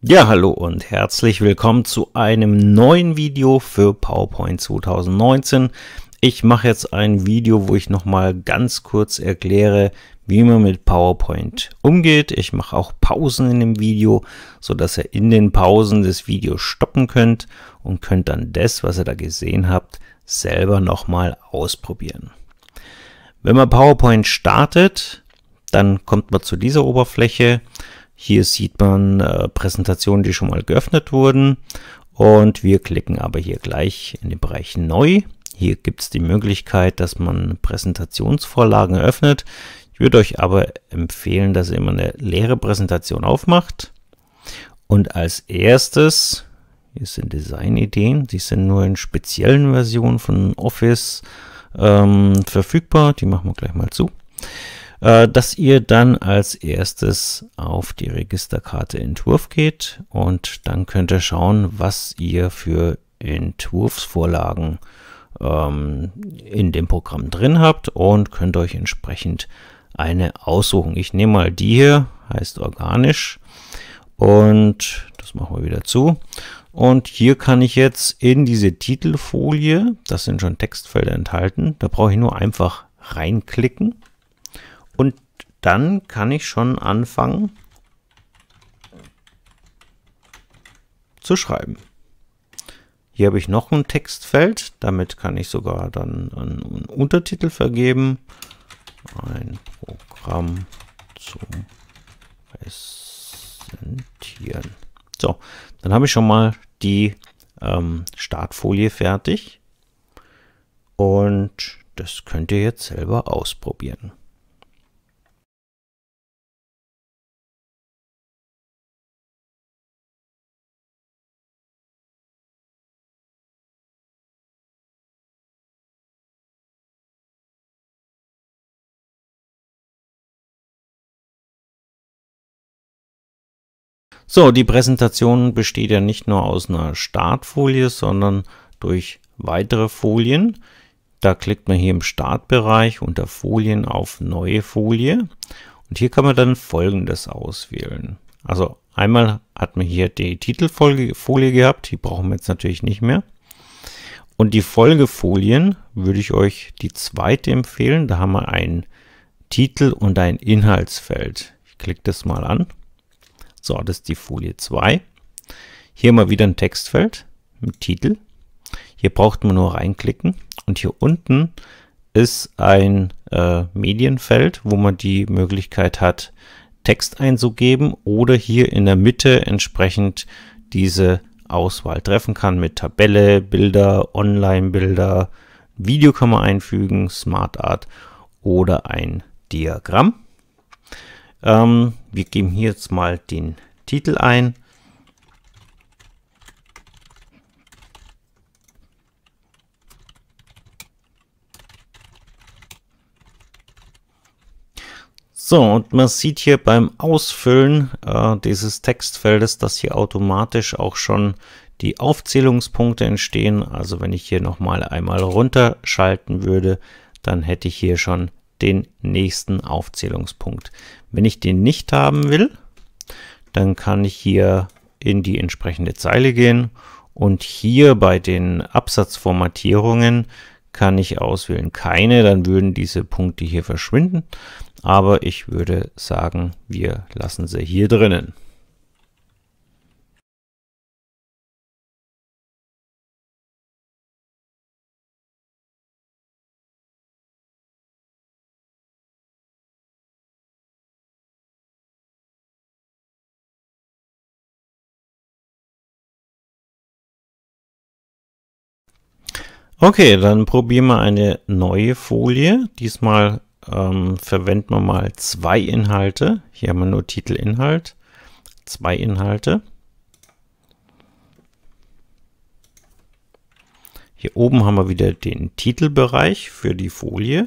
Ja, hallo und herzlich willkommen zu einem neuen Video für PowerPoint 2019. Ich mache jetzt ein Video, wo ich nochmal ganz kurz erkläre, wie man mit PowerPoint umgeht. Ich mache auch Pausen in dem Video, so dass ihr in den Pausen des Videos stoppen könnt und könnt dann das, was ihr da gesehen habt, selber nochmal ausprobieren. Wenn man PowerPoint startet, dann kommt man zu dieser Oberfläche hier sieht man äh, Präsentationen, die schon mal geöffnet wurden. Und wir klicken aber hier gleich in den Bereich Neu. Hier gibt es die Möglichkeit, dass man Präsentationsvorlagen öffnet. Ich würde euch aber empfehlen, dass ihr immer eine leere Präsentation aufmacht. Und als erstes, hier sind Designideen, die sind nur in speziellen Versionen von Office ähm, verfügbar. Die machen wir gleich mal zu äh, dass ihr dann als erstes auf die Registerkarte Entwurf geht und dann könnt ihr schauen, was ihr für Entwurfsvorlagen ähm, in dem Programm drin habt und könnt euch entsprechend eine aussuchen. Ich nehme mal die hier, heißt organisch und das machen wir wieder zu. Und hier kann ich jetzt in diese Titelfolie, das sind schon Textfelder enthalten, da brauche ich nur einfach reinklicken dann kann ich schon anfangen zu schreiben. Hier habe ich noch ein Textfeld, damit kann ich sogar dann einen Untertitel vergeben. Ein Programm zum Präsentieren. So, dann habe ich schon mal die ähm, Startfolie fertig und das könnt ihr jetzt selber ausprobieren. So, die Präsentation besteht ja nicht nur aus einer Startfolie, sondern durch weitere Folien. Da klickt man hier im Startbereich unter Folien auf Neue Folie. Und hier kann man dann Folgendes auswählen. Also einmal hat man hier die Titelfolie gehabt, die brauchen wir jetzt natürlich nicht mehr. Und die Folgefolien würde ich euch die zweite empfehlen. Da haben wir einen Titel und ein Inhaltsfeld. Ich klicke das mal an. So, das ist die Folie 2. Hier mal wieder ein Textfeld mit Titel. Hier braucht man nur reinklicken und hier unten ist ein äh, Medienfeld, wo man die Möglichkeit hat, Text einzugeben oder hier in der Mitte entsprechend diese Auswahl treffen kann mit Tabelle, Bilder, Online-Bilder, Video kann man einfügen, Smart Art oder ein Diagramm. Ähm, wir geben hier jetzt mal den Titel ein. So, und man sieht hier beim Ausfüllen äh, dieses Textfeldes, dass hier automatisch auch schon die Aufzählungspunkte entstehen. Also wenn ich hier nochmal einmal runterschalten würde, dann hätte ich hier schon den nächsten Aufzählungspunkt. Wenn ich den nicht haben will, dann kann ich hier in die entsprechende Zeile gehen und hier bei den Absatzformatierungen kann ich auswählen keine, dann würden diese Punkte hier verschwinden. Aber ich würde sagen, wir lassen sie hier drinnen. Okay, dann probieren wir eine neue Folie. Diesmal ähm, verwenden wir mal zwei Inhalte. Hier haben wir nur Titelinhalt. Zwei Inhalte. Hier oben haben wir wieder den Titelbereich für die Folie.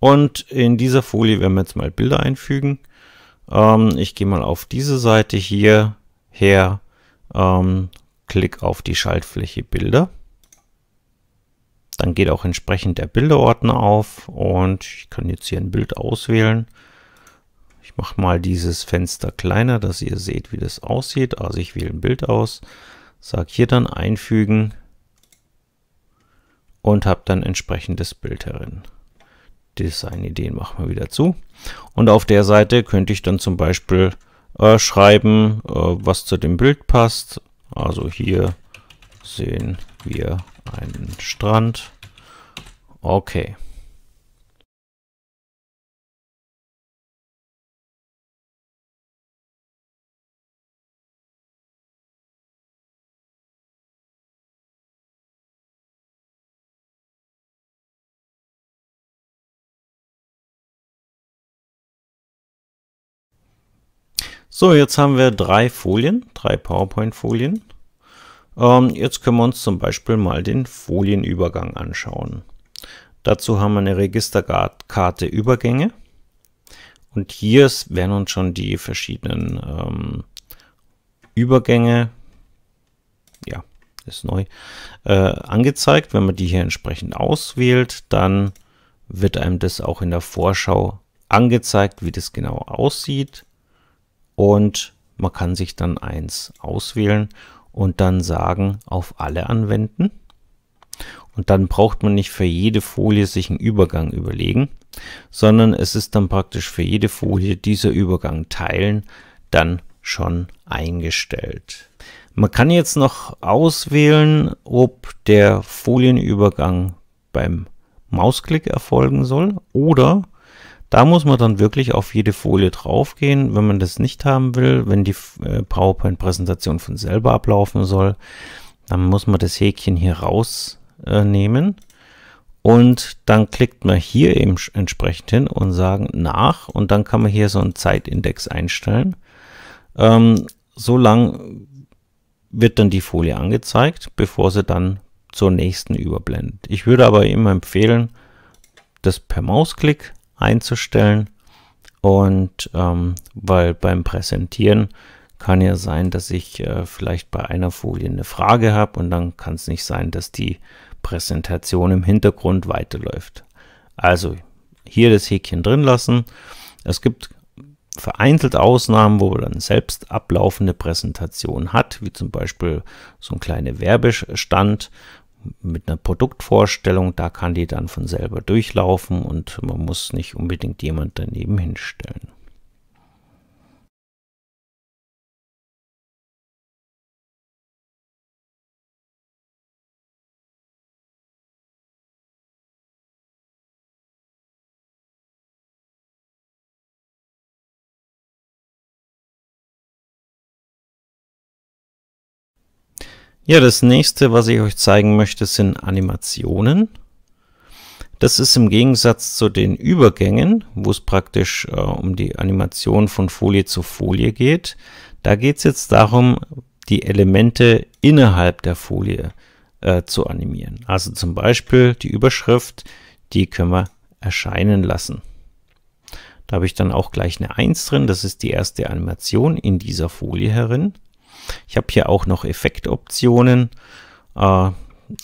Und in dieser Folie werden wir jetzt mal Bilder einfügen. Ähm, ich gehe mal auf diese Seite hier her, ähm, Klick auf die Schaltfläche Bilder. Dann geht auch entsprechend der Bilderordner auf und ich kann jetzt hier ein Bild auswählen. Ich mache mal dieses Fenster kleiner, dass ihr seht, wie das aussieht. Also ich wähle ein Bild aus, sage hier dann einfügen und habe dann entsprechendes Bild herin. Design-Ideen machen wir wieder zu. Und auf der Seite könnte ich dann zum Beispiel äh, schreiben, äh, was zu dem Bild passt also hier sehen wir einen Strand. Okay. So, jetzt haben wir drei Folien, drei PowerPoint-Folien. Ähm, jetzt können wir uns zum Beispiel mal den Folienübergang anschauen. Dazu haben wir eine Registerkarte Übergänge. Und hier werden uns schon die verschiedenen ähm, Übergänge, ja, ist neu, äh, angezeigt. Wenn man die hier entsprechend auswählt, dann wird einem das auch in der Vorschau angezeigt, wie das genau aussieht und man kann sich dann eins auswählen und dann sagen, auf alle anwenden. Und dann braucht man nicht für jede Folie sich einen Übergang überlegen, sondern es ist dann praktisch für jede Folie dieser Übergang teilen dann schon eingestellt. Man kann jetzt noch auswählen, ob der Folienübergang beim Mausklick erfolgen soll oder da muss man dann wirklich auf jede Folie draufgehen, wenn man das nicht haben will, wenn die äh, PowerPoint-Präsentation von selber ablaufen soll, dann muss man das Häkchen hier rausnehmen äh, und dann klickt man hier eben entsprechend hin und sagen nach und dann kann man hier so einen Zeitindex einstellen. Ähm, so lang wird dann die Folie angezeigt, bevor sie dann zur nächsten überblendet. Ich würde aber immer empfehlen, das per Mausklick einzustellen. Und ähm, weil beim Präsentieren kann ja sein, dass ich äh, vielleicht bei einer Folie eine Frage habe und dann kann es nicht sein, dass die Präsentation im Hintergrund weiterläuft. Also hier das Häkchen drin lassen. Es gibt vereinzelt Ausnahmen, wo man dann selbst ablaufende Präsentation hat, wie zum Beispiel so ein kleiner Werbestand, mit einer Produktvorstellung, da kann die dann von selber durchlaufen und man muss nicht unbedingt jemand daneben hinstellen. Ja, das nächste, was ich euch zeigen möchte, sind Animationen. Das ist im Gegensatz zu den Übergängen, wo es praktisch äh, um die Animation von Folie zu Folie geht. Da geht es jetzt darum, die Elemente innerhalb der Folie äh, zu animieren. Also zum Beispiel die Überschrift, die können wir erscheinen lassen. Da habe ich dann auch gleich eine 1 drin. Das ist die erste Animation in dieser Folie herin. Ich habe hier auch noch Effektoptionen. Äh,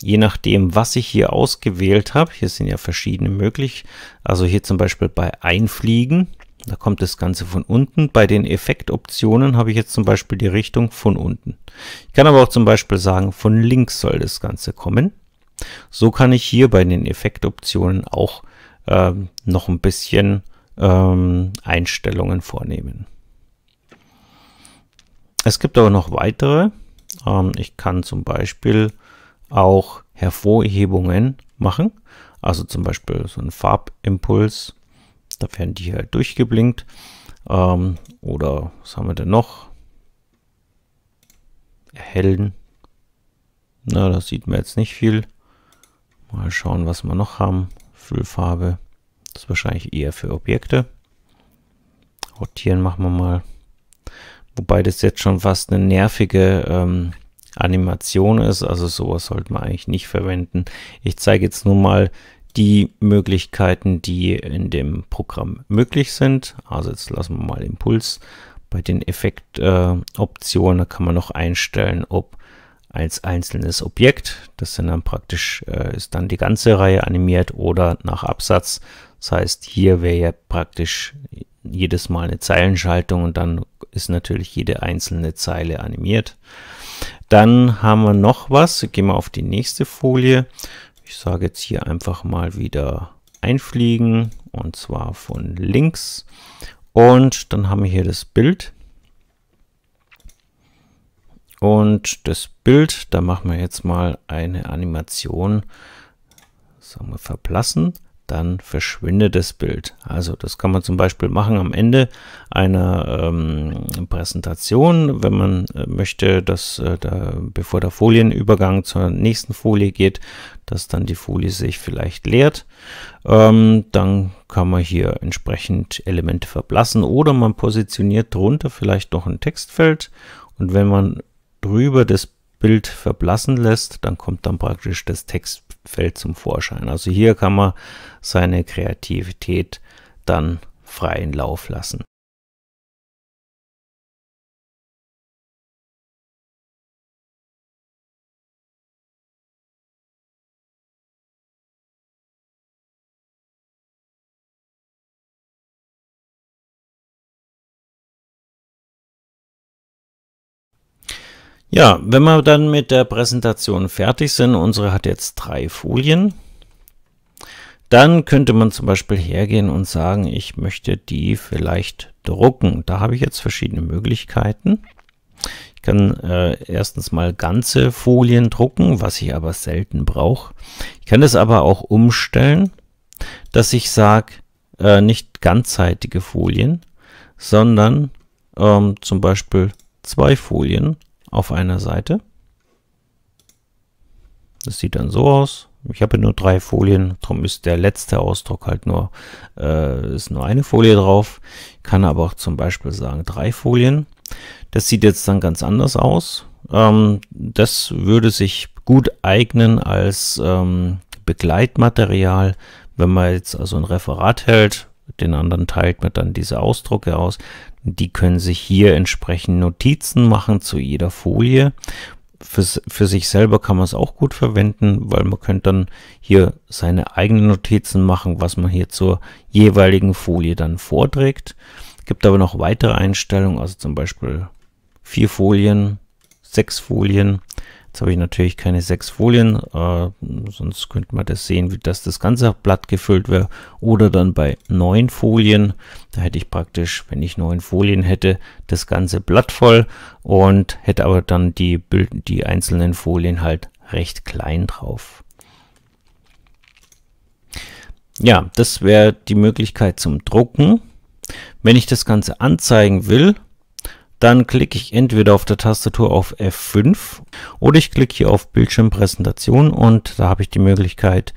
je nachdem, was ich hier ausgewählt habe, hier sind ja verschiedene möglich. Also hier zum Beispiel bei Einfliegen, da kommt das Ganze von unten. Bei den Effektoptionen habe ich jetzt zum Beispiel die Richtung von unten. Ich kann aber auch zum Beispiel sagen, von links soll das Ganze kommen. So kann ich hier bei den Effektoptionen auch ähm, noch ein bisschen ähm, Einstellungen vornehmen. Es gibt aber noch weitere. Ähm, ich kann zum Beispiel auch Hervorhebungen machen. Also zum Beispiel so ein Farbimpuls. Da werden die halt durchgeblinkt. Ähm, oder was haben wir denn noch? Erhellen. Na, das sieht man jetzt nicht viel. Mal schauen, was wir noch haben. Füllfarbe. Das ist wahrscheinlich eher für Objekte. Rotieren machen wir mal. Wobei das jetzt schon fast eine nervige ähm, Animation ist. Also sowas sollte man eigentlich nicht verwenden. Ich zeige jetzt nur mal die Möglichkeiten, die in dem Programm möglich sind. Also jetzt lassen wir mal Impuls. Bei den Effektoptionen äh, kann man noch einstellen, ob als einzelnes Objekt, das sind dann praktisch, äh, ist dann die ganze Reihe animiert oder nach Absatz. Das heißt, hier wäre ja praktisch jedes Mal eine Zeilenschaltung und dann ist natürlich jede einzelne Zeile animiert. Dann haben wir noch was. Gehen wir auf die nächste Folie. Ich sage jetzt hier einfach mal wieder einfliegen und zwar von links. Und dann haben wir hier das Bild. Und das Bild, da machen wir jetzt mal eine Animation, sagen wir verblassen dann verschwindet das Bild. Also das kann man zum Beispiel machen am Ende einer ähm, Präsentation, wenn man äh, möchte, dass äh, da, bevor der Folienübergang zur nächsten Folie geht, dass dann die Folie sich vielleicht leert. Ähm, dann kann man hier entsprechend Elemente verblassen oder man positioniert drunter vielleicht noch ein Textfeld und wenn man drüber das Bild verblassen lässt, dann kommt dann praktisch das Textfeld zum Vorschein. Also hier kann man seine Kreativität dann freien Lauf lassen. Ja, wenn wir dann mit der Präsentation fertig sind, unsere hat jetzt drei Folien, dann könnte man zum Beispiel hergehen und sagen, ich möchte die vielleicht drucken. Da habe ich jetzt verschiedene Möglichkeiten. Ich kann äh, erstens mal ganze Folien drucken, was ich aber selten brauche. Ich kann das aber auch umstellen, dass ich sage, äh, nicht ganzseitige Folien, sondern ähm, zum Beispiel zwei Folien auf einer Seite. Das sieht dann so aus. Ich habe nur drei Folien, darum ist der letzte Ausdruck halt nur, äh, ist nur eine Folie drauf. Ich kann aber auch zum Beispiel sagen drei Folien. Das sieht jetzt dann ganz anders aus. Ähm, das würde sich gut eignen als ähm, Begleitmaterial, wenn man jetzt also ein Referat hält den anderen teilt man dann diese Ausdrucke aus. Die können sich hier entsprechend Notizen machen zu jeder Folie. Für, für sich selber kann man es auch gut verwenden, weil man könnte dann hier seine eigenen Notizen machen, was man hier zur jeweiligen Folie dann vorträgt. Gibt aber noch weitere Einstellungen, also zum Beispiel vier Folien, sechs Folien Jetzt habe ich natürlich keine sechs Folien, äh, sonst könnte man das sehen, wie das das ganze Blatt gefüllt wäre. Oder dann bei neun Folien, da hätte ich praktisch, wenn ich neun Folien hätte, das ganze Blatt voll und hätte aber dann die, Bild die einzelnen Folien halt recht klein drauf. Ja, das wäre die Möglichkeit zum Drucken. Wenn ich das Ganze anzeigen will, dann klicke ich entweder auf der Tastatur auf F5 oder ich klicke hier auf Bildschirmpräsentation und da habe ich die Möglichkeit,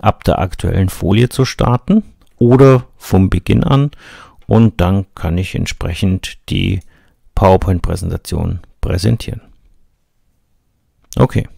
ab der aktuellen Folie zu starten oder vom Beginn an und dann kann ich entsprechend die PowerPoint-Präsentation präsentieren. Okay.